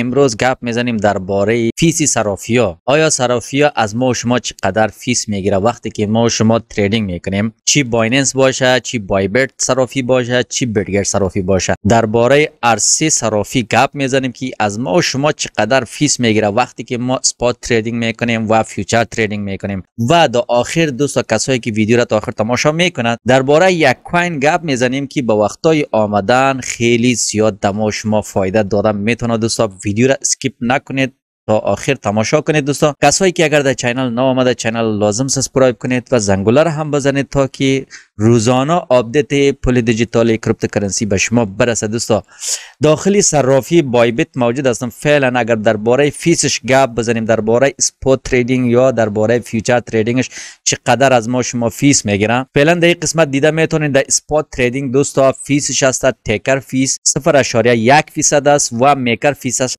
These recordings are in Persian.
امروز گپ میزنیم درباره فیس ها آیا ها از ما و شما چقدر فیس میگیره وقتی که ما و شما تریدینگ میکنیم چی بایننس باشه چی بایبرت صرافی باشه چی برگر صرافی باشه درباره ارسی صرافی گپ میزنیم که از ما و شما چقدر فیس میگیره وقتی که ما سپات تریدینگ میکنیم و فیوچر تریدینگ میکنیم و دو آخر دوستا کسایی که ویدیو را تا آخر تماشا میکنند درباره یک کوین گپ میزنیم که با وقتای آمدن خیلی زیاد دما شما فایده داره میتونه دوستا ویدیو را سکیپ نکنید تا آخر تماشا کنید دوستا کسایی که اگر در چینل نو آمده چینل لازم سبسکرایب کنید و زنگوله را هم بزنید تا که روزانه آپدیت پول دیجیتال کرنسی به شما برسه دوستا داخلی صرافی بایبیت موجود هستم فعلا اگر درباره فیسش گپ بزنیم درباره اسپات تریدینگ یا درباره فیوچر تریدینگش چقدر از ما شما فیس میگیرن فعلا در این قسمت دیده میتونید در اسپات تریدینگ دوستا فیسش هست تیکر فیس 0.1 فیصد است و میکر فیسش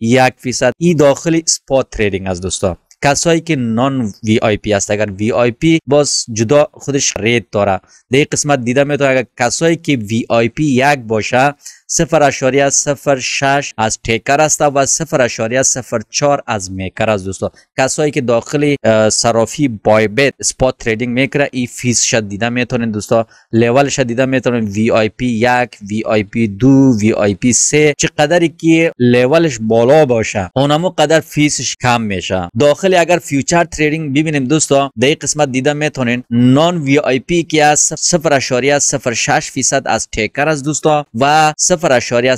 0.1 فیصد این داخل اسپات تریدینگ است دوستا کسایی که نان وی آی پی است اگر وی آی پی باز جدا خودش رید داره در قسمت دیده میتونه اگر کسایی که وی آی پی یک باشه سفر از سفر شش از تیکر است و اشاری از سفر چار از میکر است دوستا کسایی که داخل صرافی بای بیت سپات تریدینگ میکره ای فیز شد دیده میتونین دوستا لیول شد دیده میتونین وی آی پی یک وی آی پی دو وی آی پی سه چقدری که لیولش بالا باشه اونمو قدر فیزش کم میشه داخل ولی اگر فیوچر تریدینگ ببینیم دوستا در این قسمت دیده میتونین نان وی آی پی که از 0.06 فیصد از تیکر از دوستا و 0.01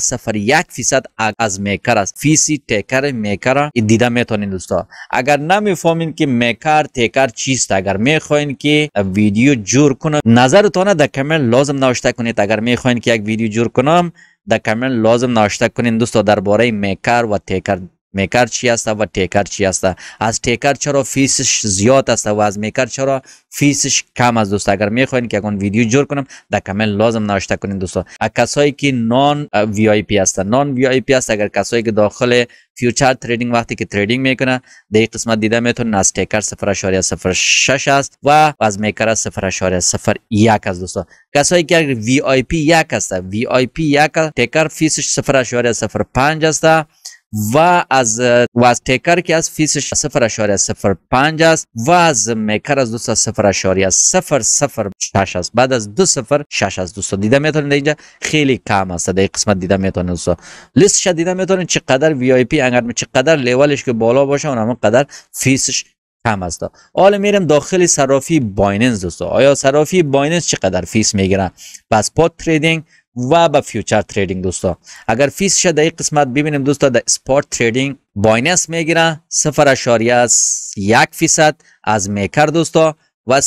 فیصد از میکر است فیسی تیکر میکر دیده میتونین دوستا اگر نمیفهمین که میکر تیکر چیست اگر میخواین که ویدیو جور کنه نظرتان در کامل لازم نوشته کنید اگر میخواین که یک ویدیو جور کنم در کامل لازم نوشته کنین دوستا درباره میکر و تیکر میکر چی است و تیکر چی است از تیکر چرا فیسش زیاد است و از میکر چرا فیسش کم است دوست اگر میخواین که اون ویدیو جور کنم در کامل لازم نوشته کنین دوستا کسایی که نان وی آی پی هستن نان وی آی پی است اگر کسایی که داخل فیوچر تریدینگ وقتی که تریدینگ میکنه در این قسمت دیده میتونن از تیکر 0.06 است و از میکر 0.01 از دوستا کسایی که وی آی پی یک است وی آی پی یک تیکر فیسش 0.05 است و از واز تیکر که از فیسش 0.05 است و از میکر از سفر شش است بعد از دو شش از دوستان دیده میتونید اینجا خیلی کم است در قسمت دیده میتونید دوستا لیست شد دیده میتونید چقدر وی آی پی انگر چقدر لیولش که بالا باشه اون قدر فیسش کم است حالا میرم داخل صرافی بایننس دوستا آیا صرافی بایننس چقدر فیس میگیرن پس پاد تریدینگ و به فیوچر تریدینگ دوستا اگر فیس شد قسمت ببینیم دوستا در اسپات تریدینگ بایننس میگیره یک فیصد از میکر دوستا و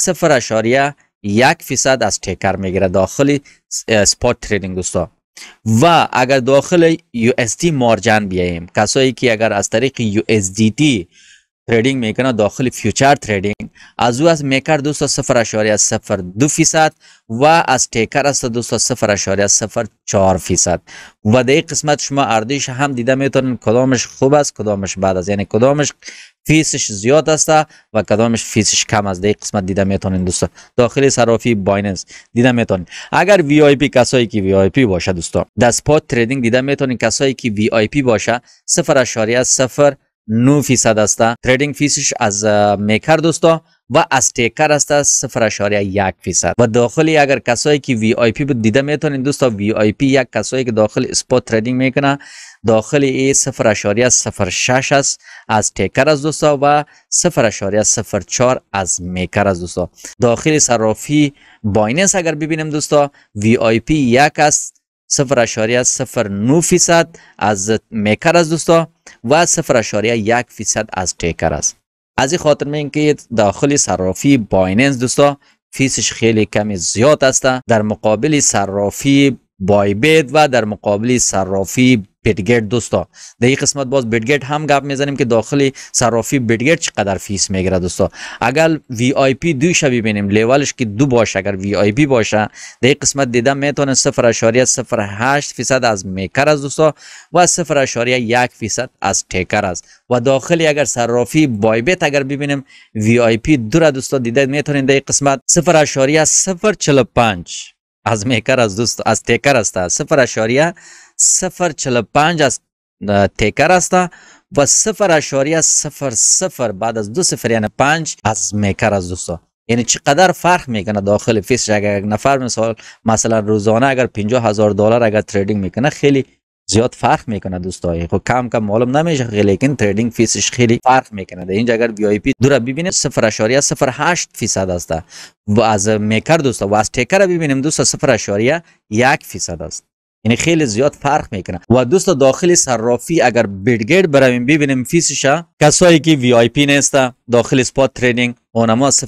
یک فیصد از تیکر میگیره داخل اسپات تریدینگ دوستا و اگر داخل یو اس مارجن بیاییم کسایی که اگر از طریق یو تریدینگ میکنه داخل فیوچر تریدینگ از او از میکر دو فیصد و از تیکر است چهار فیصد و در قسمت شما اردیش هم دیده میتونین کدامش خوب است کدامش بعد است یعنی کدامش فیسش زیاد است و کدامش فیسش کم است در قسمت دیده میتونین دوستان داخل صرافی بایننس دیده میتونین اگر وی آی پی کسایی که وی آی پی باشه دوستا دست پات تریدینگ دیده میتونین کسایی که وی آی پی باشه 0.0 9 فیصد است تریدینگ فیسش از میکر دوستا و از تیکر است 0.1 فیصد و داخلی اگر کسایی که وی آی پی دیده میتونین دوستا وی آی پی یک کسایی که داخل اسپات تریدینگ میکنه داخل ای 0.06 است از تیکر از دوستا و 0.04 از میکر از دوستا داخل صرافی بایننس اگر ببینیم دوستا وی آی پی یک است 0.09 فیصد از میکر از دوستا و 0.1 فیصد از تیکر است از این خاطر میگم که داخل صرافی بایننس دوستا فیسش خیلی کمی زیاد است در مقابل صرافی بای بیت و در مقابل صرافی بیتگیت دوستا در این قسمت باز بیتگیت هم گپ میزنیم که داخل صرافی بیتگیت چقدر فیس میگره دوستا اگر وی آی پی دو شبی بینیم لیولش که دو باشه اگر وی آی پی باشه در این قسمت دیدم میتونه 0.08 فیصد از میکر از دوستا و یک فیصد از تیکر است و داخل اگر صرافی بیت اگر ببینیم وی آی پی دو را دوستا دیده میتونید در این قسمت پنج از میکر از دوست از تیکر است صفر اشاریه صفر چل پنج از تیکر است و صفر اشاریه صفر صفر بعد از دو صفر یعنی پنج از میکر از دوستا یعنی چقدر فرق میکنه داخل فیس اگر نفر مثال مثلا روزانه اگر 50 هزار دلار اگر تریدینگ میکنه خیلی زیاد فرق میکنه دوستای خب کم کم معلوم نمیشه لیکن تریدینگ فیسش خیلی فرق میکنه اینجا اگر وی آی پی دور ببینیم 0.08 فیصد است و از میکر دوستا و از تیکر ببینیم دوستا 0.1 فیصد است یعنی خیلی زیاد فرق میکنه و دوستا داخل صرافی اگر بیتگیت برویم ببینیم فیسش کسایی که وی آی پی نیست داخل اسپات تریدینگ اونما 0.1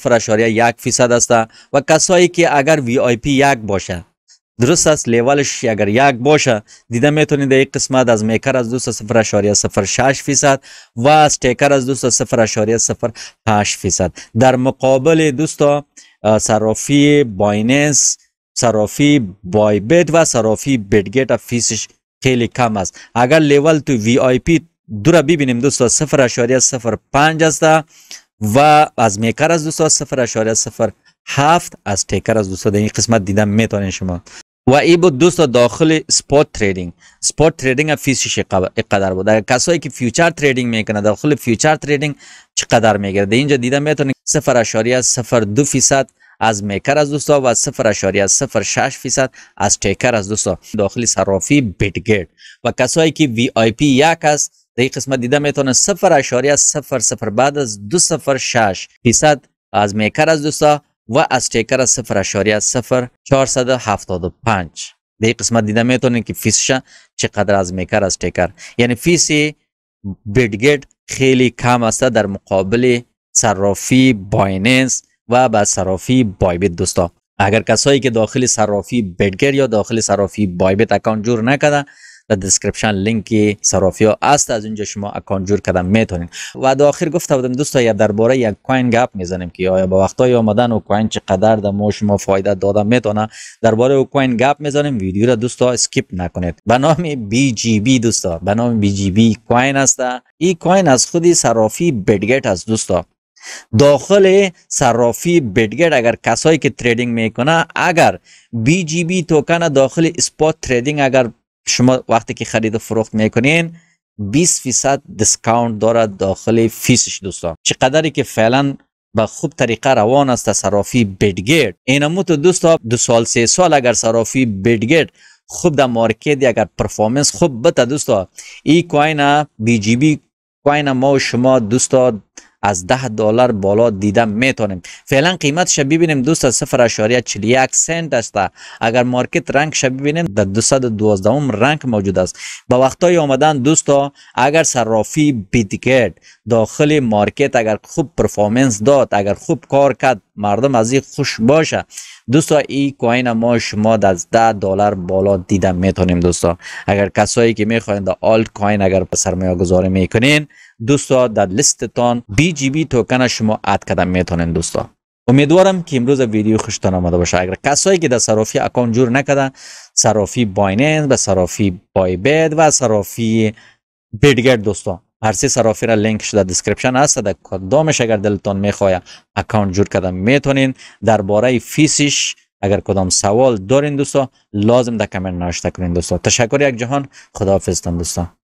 فیصد است و کسایی که اگر وی آی پی یک باشه درست است لیولش اگر یک باشه دیده میتونید یک قسمت از میکر از 2.06 فیصد و از تیکر از 2.08 فیصد در مقابل دوستا صرافی بایننس صرافی بای بیت و صرافی بیتگیت فیسش خیلی کم است اگر لیول تو وی آی پی دو را ببینیم دوستا 0.05 است و از میکر از 2.08 هفت از تیکر از دوستا این قسمت دیدم میتونین شما و ای بود دوستا داخل سپورت تریدینگ سپورت تریدینگ فیسش قدر بود اگر کسایی که فیوچر تریدینگ میکنه داخل فیوچر تریدینگ چقدر میگیره در اینجا دیدم میتونین از دو فیصد از میکر از دوستا و 0.06 فیصد از تیکر از دوستا داخل صرافی بیتگیت و کسایی که وی آی پی یک است در این قسمت دیده میتونه 0.00 بعد از دو سفر شش فیصد از میکر از دوستا و از چکر 0.0475 به این قسمت دیده میتونین که فیسش چقدر از میکر استیکر. یعنی فیس بیدگیت خیلی کم است در مقابل صرافی بایننس و به صرافی بایبیت دوستا اگر کسایی که داخل صرافی بیدگیت یا داخل صرافی بایبیت اکانت جور نکرده در دسکریپشن لینک صرافی است از اینجا شما اکانت جور کردن میتونین و در آخر گفته بودم دوستا یا درباره یک کوین گپ میزنیم که آیا با وقتای آمدن و کوین چقدر در ما شما فایده داده میتونه درباره او کوین گپ میزنیم ویدیو را دوستا اسکیپ نکنید به نام بی جی بی دوستا به نام بی جی بی کوین است این کوین از خودی صرافی بیتگیت است دوستا داخل صرافی بیتگیت اگر کسایی که تریدینگ میکنه اگر بی جی بی توکن داخل اسپات تریدینگ اگر شما وقتی که خرید و فروخت میکنین 20 فیصد دسکاونت دارد داخل فیسش دوستان چقدری که فعلا به خوب طریقه روان است صرافی بیدگیرد اینمو تو دوستا دو سال سه سال اگر صرافی بیدگیرد خوب در مارکت اگر پرفارمنس خوب بته دوستا ای کوین بی جی بی کوین ما و شما دوستا از 10 دلار بالا دیدم میتونیم فعلا قیمتش ببینیم 0.41 سنت است اگر مارکت رنگ شب ببینیم در 212 رنگ موجود است با وقتای آمدن دوستا اگر صرافی بیتیکت داخل مارکت اگر خوب پرفورمنس داد اگر خوب کار کرد مردم از این خوش باشه دوستا این کوین ما شما از 10 دلار بالا دیدم میتونیم دوستا اگر کسایی که میخواین در آلت کوین اگر به سرمایه گذاری میکنین دوستا در لیستتان بی جی بی توکن شما اد کردن میتونین دوستا امیدوارم که امروز ویدیو خوشتان آمده باشه اگر کسایی که در صرافی اکان جور نکردن صرافی بایننس و صرافی بای بید و صرافی بیدگرد دوستان هر سه را لینکش در دسکریپشن هست در کدامش اگر دلتان میخواه اکانت جور کردن میتونین درباره فیسش اگر کدام سوال دارین دوستا لازم در کامنت نوشته کنین دوستا تشکر یک جهان خداحافظتان دوستا